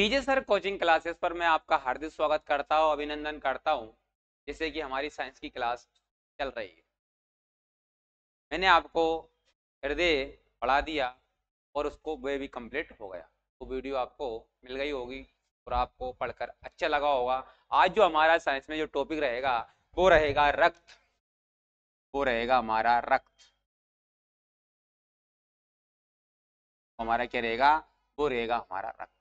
पीजे sir coaching classes पर मैं आपका हार्दिक स्वागत करता हूँ अभिनंदन करता हूँ जैसे कि हमारी साइंस की क्लास चल रही है मैंने आपको हृदय पढ़ा दिया और उसको वे भी कंप्लीट हो गया वो तो वीडियो आपको मिल गई होगी और आपको पढ़कर अच्छा लगा होगा आज जो हमारा साइंस में जो टॉपिक रहेगा वो रहेगा रक्त वो रहेगा हमारा रक्त हमारा क्या रहेगा वो रहेगा हमारा रक्त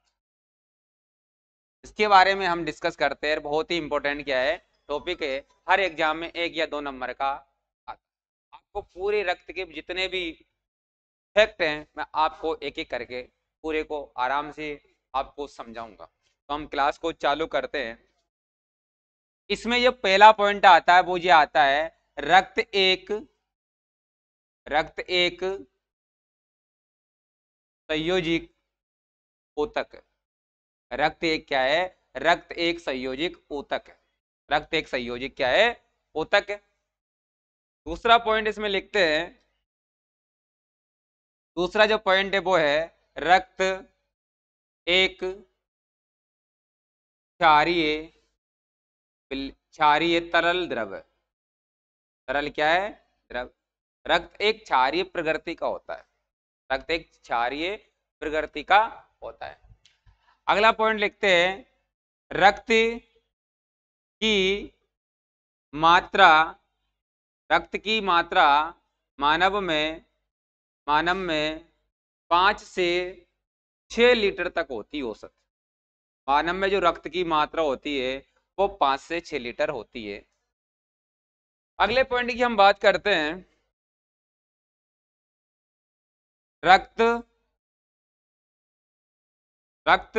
इसके बारे में हम डिस्कस करते हैं बहुत ही इंपॉर्टेंट क्या है टॉपिक है हर एग्जाम में एक या दो नंबर का आता आपको पूरे रक्त के जितने भी फैक्ट हैं मैं आपको एक एक करके पूरे को आराम से आपको समझाऊंगा तो हम क्लास को चालू करते हैं इसमें जो पहला पॉइंट आता है वो ये आता है रक्त एक रक्त एक संयोजिक पोतक रक्त एक क्या है रक्त एक संयोजिक ऊतक है रक्त एक संयोजिक क्या है ऊतक है दूसरा पॉइंट इसमें लिखते हैं दूसरा जो पॉइंट है वो है रक्त एक क्षारीय क्षारीय तरल द्रव तरल क्या है द्रव रक्त एक क्षारीय प्रकृति का होता है रक्त एक क्षारीय प्रकृति का होता है अगला पॉइंट लिखते हैं रक्त की मात्रा रक्त की मात्रा मानव में मानव में पाँच से छः लीटर तक होती औसत मानव में जो रक्त की मात्रा होती है वो पाँच से छः लीटर होती है अगले पॉइंट की हम बात करते हैं रक्त वक्त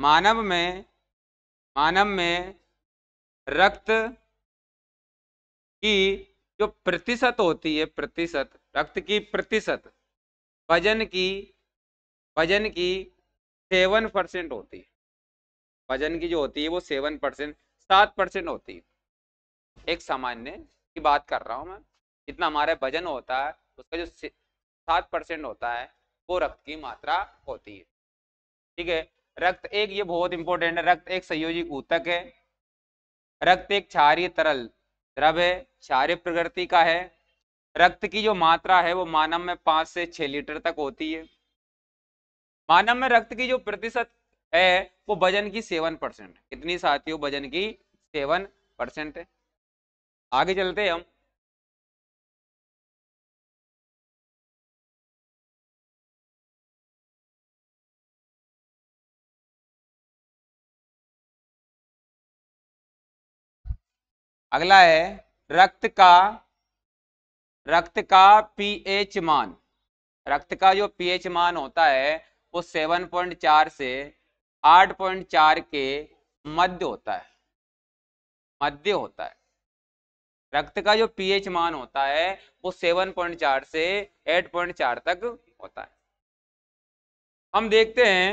मानव में मानव में रक्त की जो प्रतिशत होती है प्रतिशत रक्त की प्रतिशत वजन की वजन की सेवन परसेंट होती है वजन की जो होती है वो सेवन परसेंट सात परसेंट होती है एक सामान्य की बात कर रहा हूँ मैं जितना हमारा वजन होता है उसका जो सात परसेंट होता है वो रक्त की मात्रा होती है ठीक है रक्त एक ये बहुत इंपॉर्टेंट है रक्त एक संयोजी ऊतक है रक्त एक क्षारीय तरल द्रव है क्षारीय प्रकृति का है रक्त की जो मात्रा है वो मानव में पांच से छह लीटर तक होती है मानव में रक्त की जो प्रतिशत है वो वजन की सेवन परसेंट कितनी साथियों वजन की सेवन परसेंट है आगे चलते हम अगला है रक्त का रक्त का पीएच मान रक्त का जो पीएच मान होता है वो 7.4 से 8.4 के मध्य होता है मध्य होता है रक्त का जो पीएच मान होता है वो 7.4 से 8.4 तक होता है हम देखते हैं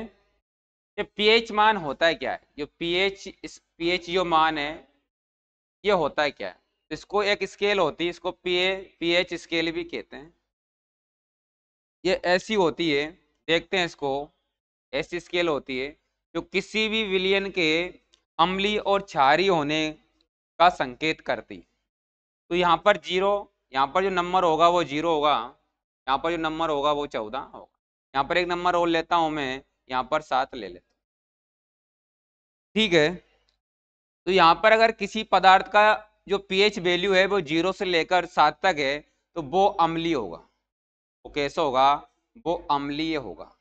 कि पीएच मान होता है क्या है जो पीएच इस पीएच जो मान है ये होता है क्या इसको एक स्केल होती है इसको P A P H scale भी कहते हैं ये ऐसी होती है देखते हैं इसको ऐसी स्केल होती है जो किसी भी विलियन के अमली और छारी होने का संकेत करती तो यहाँ पर जीरो यहाँ पर जो नंबर होगा वो जीरो होगा यहाँ पर जो नंबर होगा वो चौदह होगा यहाँ पर एक नंबर और लेता हूँ मैं यहाँ पर सात ले लेता ठीक है तो यहाँ पर अगर किसी पदार्थ का जो पीएच वैल्यू है वो जीरो से लेकर सात तक है तो वो अम्लीय होगा वो कैसा होगा वो अम्लीय होगा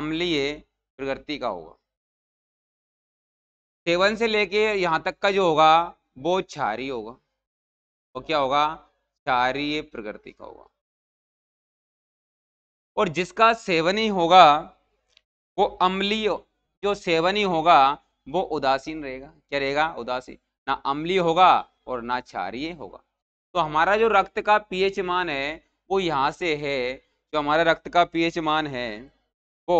अम्लीय प्रकृति का होगा सेवन से लेके यहाँ तक का जो होगा वो क्षारीय होगा वो क्या होगा क्षारीय प्रकृति का होगा और जिसका सेवन ही होगा वो अम्लीय जो सेवन ही होगा वो उदासीन रहेगा क्या रहेगा उदासीन ना अम्लीय होगा और ना क्षारीय होगा तो हमारा जो रक्त का पीएच मान है वो यहाँ से है जो हमारा रक्त का पीएच मान है वो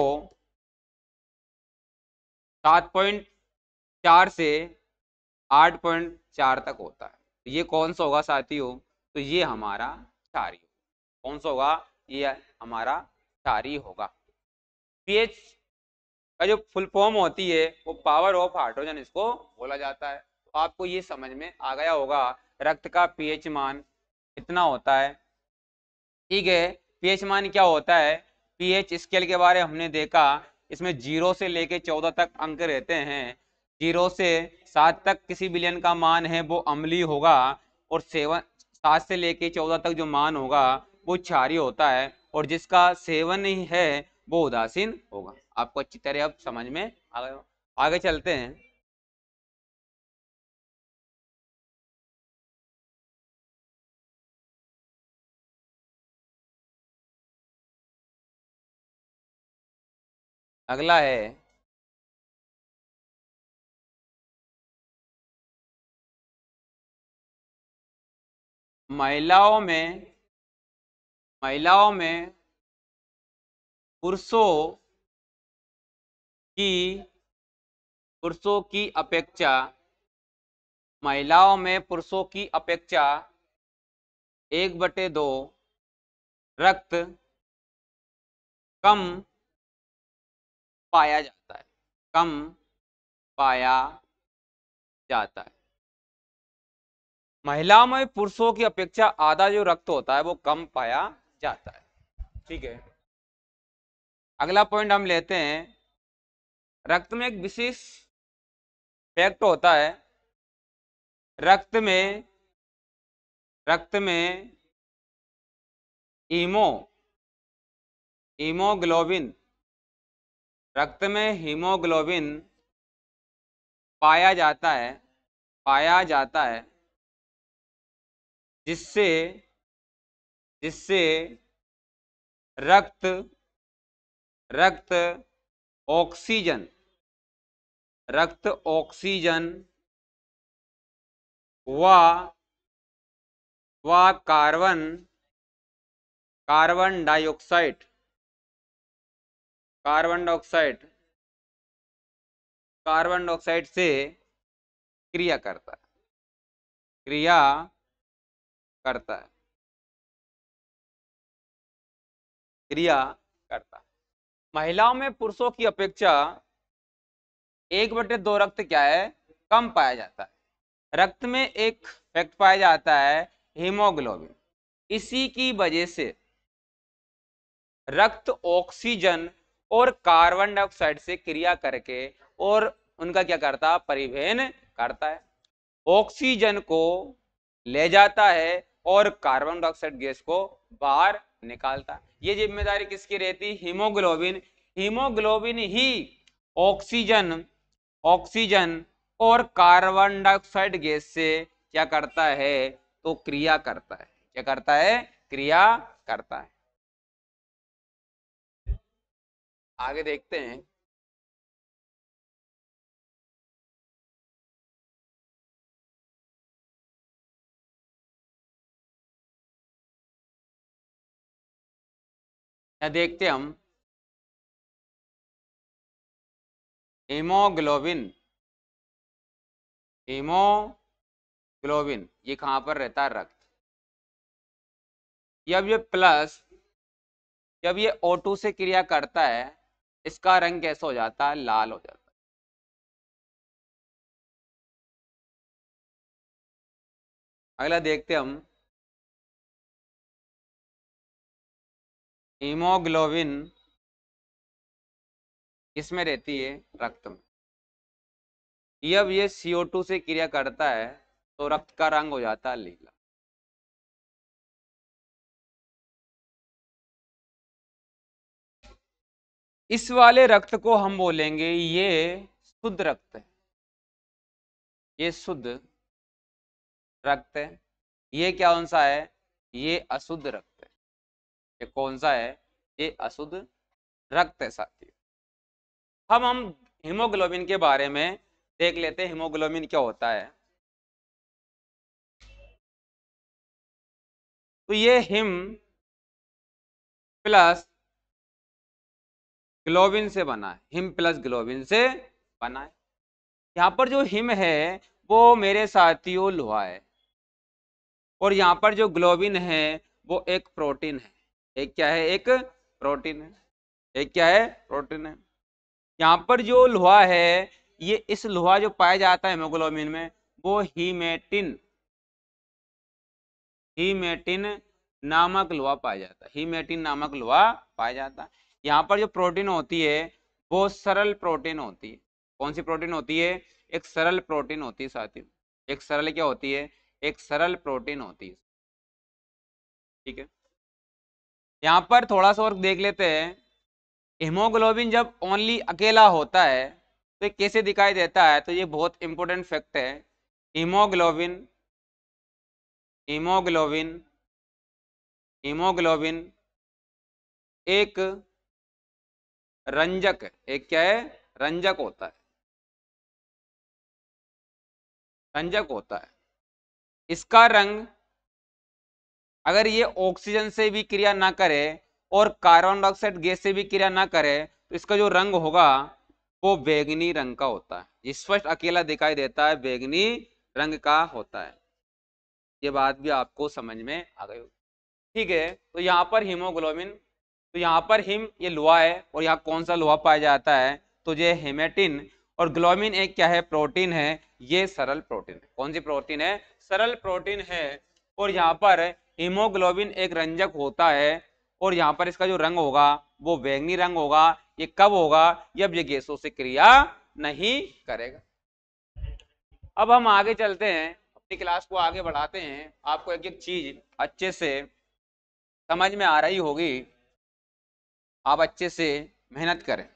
सात पॉइंट चार से आठ पॉइंट चार तक होता है तो ये कौन सा होगा साथियों तो ये हमारा क्षारीय कौन सा होगा ये हमारा क्षारीय होगा पीएच का जो फुल फॉर्म होती है वो पावर ऑफ हाइड्रोजन इसको बोला जाता है तो आपको ये समझ में आ गया होगा रक्त का पीएच मान कितना होता है ठीक है पीएच मान क्या होता है पीएच स्केल के बारे हमने देखा इसमें जीरो से लेके चौदह तक अंक रहते हैं जीरो से सात तक किसी बिलियन का मान है वो अमली होगा और सेवन सात से लेके चौदह तक जो मान होगा वो क्षारी होता है और जिसका सेवन है वो उदासीन होगा आपको अच्छी तरह अब समझ में आगे, आगे चलते हैं अगला है महिलाओं में महिलाओं में पुरुषों की पुरुषों की अपेक्षा महिलाओं में पुरुषों की अपेक्षा एक बटे दो रक्त कम पाया जाता है कम पाया जाता है महिलाओं में पुरुषों की अपेक्षा आधा जो रक्त होता है वो कम पाया जाता है ठीक है अगला पॉइंट हम लेते हैं रक्त में एक विशेष फैक्ट होता है रक्त में रक्त में हीमो हीमोग्लोबिन रक्त में हीमोग्लोबिन पाया जाता है पाया जाता है जिससे जिससे रक्त रक्त ऑक्सीजन रक्त ऑक्सीजन व व carbon carbon dioxide carbon dioxide carbon dioxide से क्रिया करता है क्रिया करता है क्रिया करता है महिलाओं में पुरुषों की अपेक्षा एक बटे दो रक्त क्या है कम पाया जाता है रक्त में एक फैक्ट पाया जाता है हीमोग्लोबिन इसी की वजह से रक्त ऑक्सीजन और कार्बन डाइऑक्साइड से क्रिया करके और उनका क्या करता है परिवहन करता है ऑक्सीजन को ले जाता है और कार्बन डाइऑक्साइड गैस को बाहर निकालता ये जिम्मेदारी किसकी रहती हीमोग्लोबिन हीमोग्लोबिन ही ऑक्सीजन ऑक्सीजन और कार्बन डाइऑक्साइड गैस से क्या करता है तो क्रिया करता है क्या करता है क्रिया करता है आगे देखते हैं देखते हम हीमोग्लोबिन हीमोग्लोबिन ये कहां पर रहता है रक्त जब ये प्लस जब ये O2 से क्रिया करता है इसका रंग कैसा हो जाता है लाल हो जाता है अगला देखते हम हीमोग्लोबिन इसमें रहती है रक्त में जब ये CO2 से क्रिया करता है तो रक्त का रंग हो जाता है लीला इस वाले रक्त को हम बोलेंगे ये शुद्ध रक्त है ये शुद्ध रक्त है ये क्या कौन सा है ये अशुद्ध रक्त है ये कौन सा है ये अशुद्ध रक्त है साथी हम हम हीमोग्लोबिन के बारे में देख लेते हैं हीमोग्लोबिन क्या होता है तो ये हिम प्लस ग्लोबिन से बना है हिम प्लस ग्लोबिन से बना है यहाँ पर जो हिम है वो मेरे साथियों लोहा है और यहाँ पर जो ग्लोबिन है वो एक प्रोटीन है एक क्या है एक प्रोटीन है एक क्या है प्रोटीन है यहाँ पर जो लोहा है ये इस लोहा जो पाया जाता है हेमोग्लोबिन में वो हीमेटिन हीमेटिन नामक लोहा पाया जाता है हीमेटिन नामक लोहा पाया जाता है यहाँ पर जो प्रोटीन होती है वो सरल प्रोटीन होती है कौन सी प्रोटीन होती है एक सरल प्रोटीन होती है साथी एक सरल क्या होती है एक सरल प्रोटीन होती है ठीक है यहाँ पर थोड़ा सा और देख लेते हैं हीमोग्लोबिन जब ओनली अकेला होता है तो ये कैसे दिखाई देता है तो ये बहुत इंपॉर्टेंट फैक्ट है हीमोग्लोबिन हीमोग्लोबिन हीमोग्लोबिन एक रंजक एक क्या है रंजक होता है रंजक होता है इसका रंग अगर ये ऑक्सीजन से भी क्रिया ना करे और कार्बन डाइऑक्साइड गैस से भी क्रिया ना करे तो इसका जो रंग होगा वो बैगनी रंग का होता है स्पष्ट अकेला दिखाई देता है बैगनी रंग का होता है ये बात भी आपको समझ में आ गई ठीक है तो यहाँ पर हीमोग्लोबिन तो यहाँ पर हिम ये लोहा है और यहाँ कौन सा लोहा पाया जाता है तो ये हेमेटिन और ग्लोमिन एक क्या है प्रोटीन है ये सरल प्रोटीन है कौन सी प्रोटीन है सरल प्रोटीन है और यहाँ पर हीमोग्लोबिन एक रंजक होता है और यहाँ पर इसका जो रंग होगा वो बैंगनी रंग होगा ये कब होगा जब ये गैसों से क्रिया नहीं करेगा अब हम आगे चलते हैं अपनी क्लास को आगे बढ़ाते हैं आपको एक एक चीज अच्छे से समझ में आ रही होगी आप अच्छे से मेहनत करें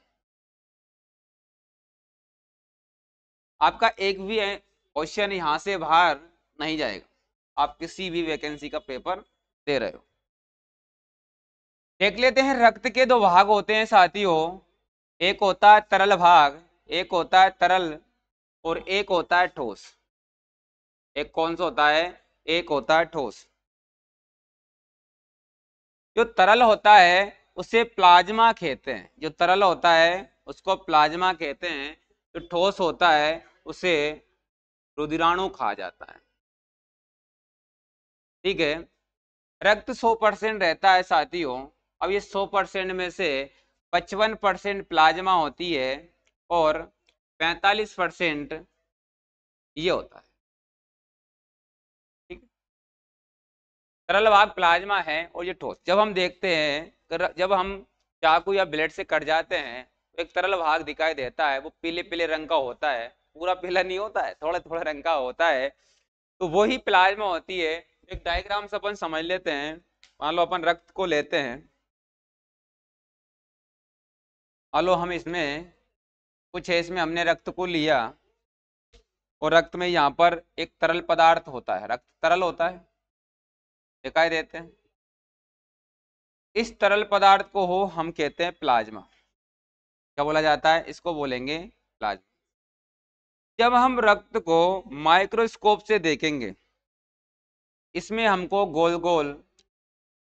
आपका एक भी क्वेश्चन यहां से बाहर नहीं जाएगा आप किसी भी वैकेंसी का पेपर दे रहे हो देख लेते हैं रक्त के दो भाग होते हैं साथियों एक होता है तरल भाग एक होता है तरल और एक होता है ठोस एक कौन सा होता है एक होता है ठोस जो तरल होता है उसे प्लाज्मा कहते हैं जो तरल होता है उसको प्लाज्मा कहते हैं जो ठोस होता है उसे रुधिराणु खा जाता है ठीक है रक्त 100 परसेंट रहता है साथियों अब ये 100 परसेंट में से 55 परसेंट प्लाज्मा होती है और 45 परसेंट ये होता है ठीक तरल भाग प्लाज्मा है और ये ठोस जब हम देखते हैं जब हम चाकू या ब्लेड से कट जाते हैं तो एक तरल भाग दिखाई देता है वो पीले पीले रंग का होता है पूरा पीला नहीं होता है थोड़ा थोड़ा रंग का होता है तो वही प्लाज्मा होती है एक डायग्राम से अपन समझ लेते हैं मान लो अपन रक्त को लेते हैं मान लो हम इसमें कुछ है इसमें हमने रक्त को लिया और रक्त में यहाँ पर एक तरल पदार्थ होता है रक्त तरल होता है दिखाई देते हैं इस तरल पदार्थ को हो हम कहते हैं प्लाज्मा क्या बोला जाता है इसको बोलेंगे प्लाज्मा जब हम रक्त को माइक्रोस्कोप से देखेंगे इसमें हमको गोल गोल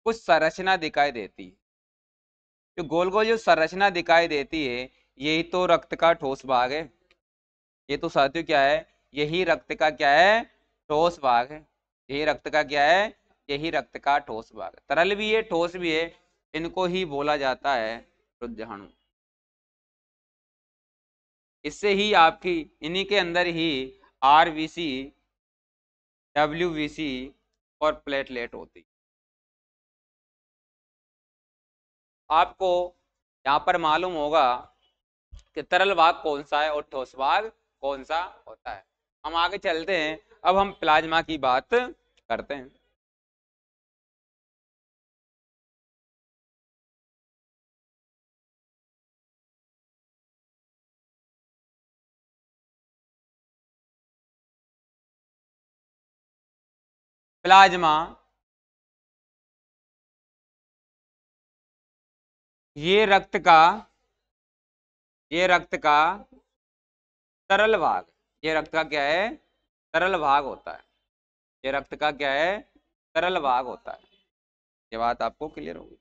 कुछ संरचना दिखाई देती है जो गोल गोल जो संरचना दिखाई देती है यही तो रक्त का ठोस भाग है ये तो साथियों क्या है यही रक्त का क्या है ठोस भाग है यही रक्त का क्या है यही रक्त का ठोस भाग है तरल भी है ठोस भी है इनको ही बोला जाता है रुद्धाणु इससे ही आपकी इन्हीं के अंदर ही R V C W V C और प्लेटलेट होती आपको यहाँ पर मालूम होगा कि तरल भाग कौन सा है और ठोस भाग कौन सा होता है हम आगे चलते हैं अब हम प्लाज्मा की बात करते हैं प्लाज्मा ये रक्त का ये रक्त का तरल भाग ये रक्त का क्या है तरल भाग होता है ये रक्त का क्या है तरल भाग होता है ये बात आपको क्लियर होगी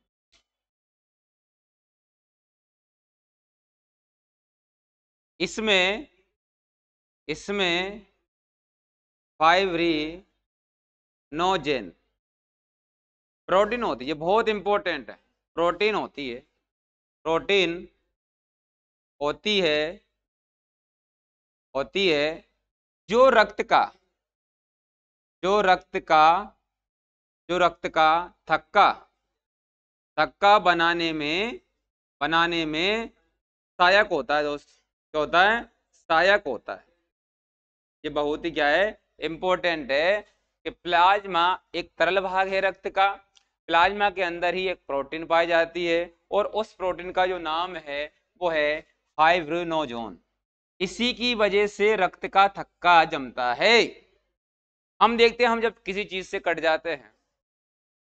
इसमें इसमें फाइवरी नोजेन प्रोटीन होती है बहुत इंपॉर्टेंट है प्रोटीन होती है प्रोटीन होती है होती है जो रक्त का जो रक्त का जो रक्त का थक्का थक्का बनाने में बनाने में सहायक होता है दोस्त क्या होता है सहायक होता है ये बहुत ही क्या है इंपॉर्टेंट है कि प्लाज्मा एक तरल भाग है रक्त का प्लाज्मा के अंदर ही एक प्रोटीन पाई जाती है और उस प्रोटीन का जो नाम है वो है फाइब्रोनोजोन इसी की वजह से रक्त का थक्का जमता है हम देखते हैं हम जब किसी चीज से कट जाते हैं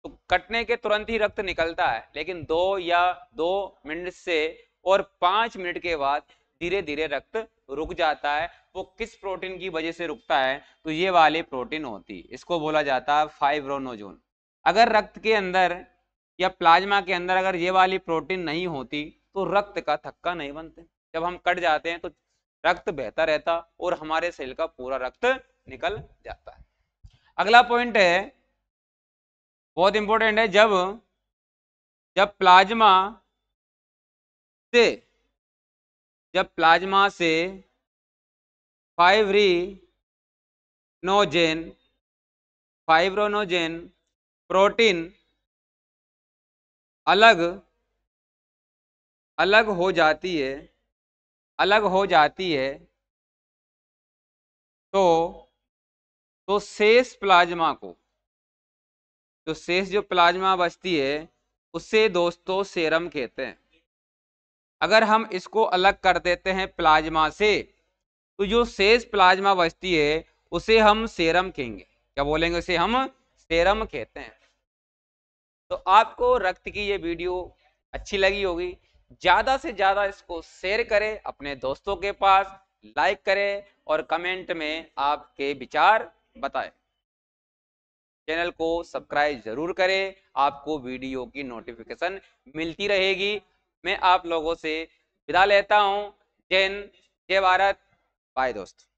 तो कटने के तुरंत ही रक्त निकलता है लेकिन दो या दो मिनट से और पांच मिनट के बाद धीरे धीरे रक्त रुक जाता है वो किस प्रोटीन की वजह से रुकता है तो ये वाले प्रोटीन होती है इसको बोला जाता है फाइब्रोनोजोन अगर रक्त के अंदर या प्लाज्मा के अंदर अगर ये वाली प्रोटीन नहीं होती तो रक्त का थक्का नहीं बनते जब हम कट जाते हैं तो रक्त बहता रहता और हमारे सेल का पूरा रक्त निकल जाता है अगला पॉइंट है बहुत इंपॉर्टेंट है जब जब प्लाज्मा से जब प्लाज्मा से फाइवरी नोजेन फाइब्रोनोजेन प्रोटीन अलग अलग हो जाती है अलग हो जाती है तो तो शेष प्लाज्मा को जो शेष जो प्लाज्मा बचती है उसे दोस्तों सेरम कहते हैं अगर हम इसको अलग कर देते हैं प्लाज्मा से तो जो शेष प्लाज्मा बचती है उसे हम सेरम कहेंगे क्या बोलेंगे उसे हम सेरम कहते हैं तो आपको रक्त की ये वीडियो अच्छी लगी होगी ज़्यादा से ज़्यादा इसको शेयर करें अपने दोस्तों के पास लाइक करें और कमेंट में आपके विचार बताएं चैनल को सब्सक्राइब जरूर करें आपको वीडियो की नोटिफिकेशन मिलती रहेगी मैं आप लोगों से विदा लेता हूँ जय हिंद जय भारत बाय दोस्तों